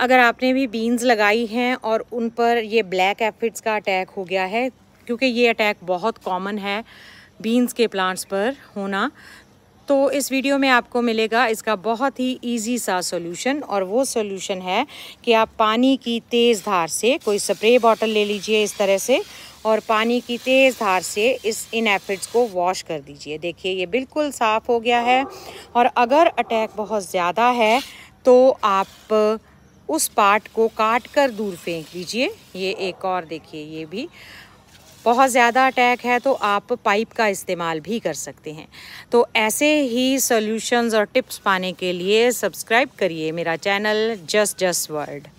अगर आपने भी बीन्स लगाई हैं और उन पर ये ब्लैक एफिड्स का अटैक हो गया है क्योंकि ये अटैक बहुत कॉमन है बीन्स के प्लांट्स पर होना तो इस वीडियो में आपको मिलेगा इसका बहुत ही इजी सा सॉल्यूशन और वो सॉल्यूशन है कि आप पानी की तेज़ धार से कोई स्प्रे बॉटल ले लीजिए इस तरह से और पानी की तेज़ धार से इस इन एफिड्स को वॉश कर दीजिए देखिए ये बिल्कुल साफ़ हो गया है और अगर अटैक बहुत ज़्यादा है तो आप उस पार्ट को काट कर दूर फेंक दीजिए ये एक और देखिए ये भी बहुत ज़्यादा अटैक है तो आप पाइप का इस्तेमाल भी कर सकते हैं तो ऐसे ही सॉल्यूशंस और टिप्स पाने के लिए सब्सक्राइब करिए मेरा चैनल जस्ट जस्ट वर्ल्ड